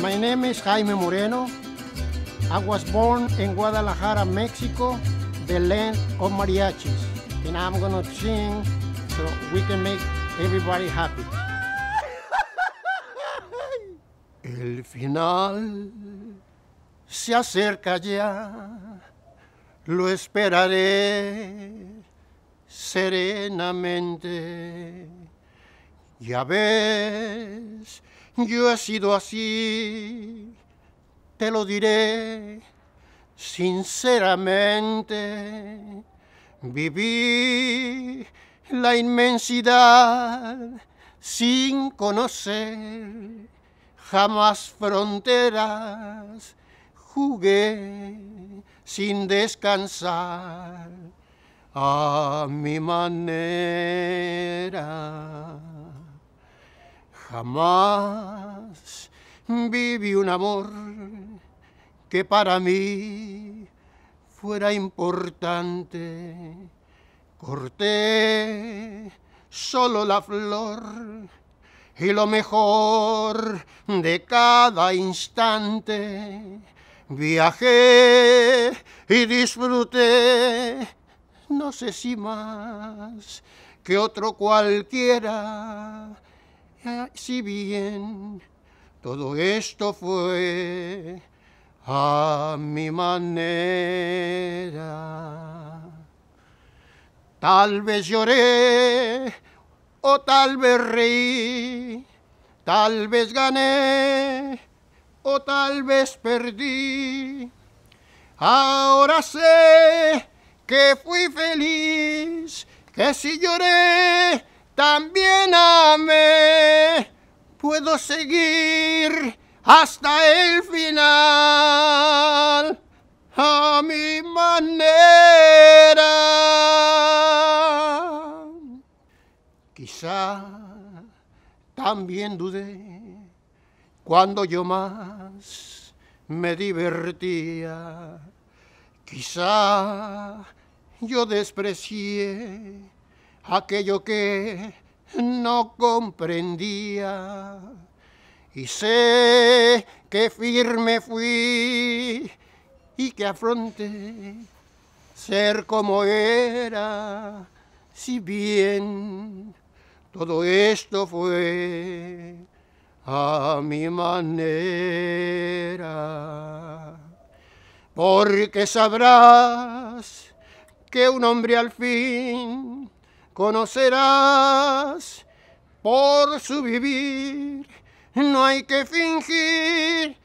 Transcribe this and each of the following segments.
My name is Jaime Moreno. I was born in Guadalajara, Mexico, the land of mariachis. And I'm gonna sing so we can make everybody happy. El final se acerca ya, lo esperaré serenamente. Ya ves yo he sido así, te lo diré sinceramente. Viví la inmensidad sin conocer jamás fronteras. Jugué sin descansar a mi manera. Jamás viví un amor que para mí fuera importante. Corté solo la flor y lo mejor de cada instante. Viajé y disfruté, no sé si más que otro cualquiera si bien todo esto fue a mi manera. Tal vez lloré o tal vez reí, tal vez gané o tal vez perdí. Ahora sé que fui feliz, que si lloré también amé puedo seguir hasta el final a mi manera. Quizá también dudé cuando yo más me divertía. Quizá yo desprecié aquello que no comprendía. Y sé que firme fui y que afronté ser como era, si bien todo esto fue a mi manera. Porque sabrás que un hombre al fin conocerás por su vivir. No hay que fingir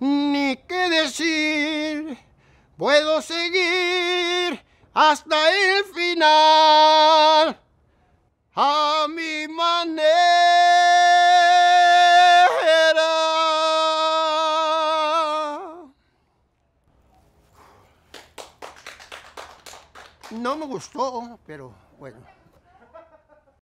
ni que decir. Puedo seguir hasta el final a mi manera. No me gustó, pero bueno.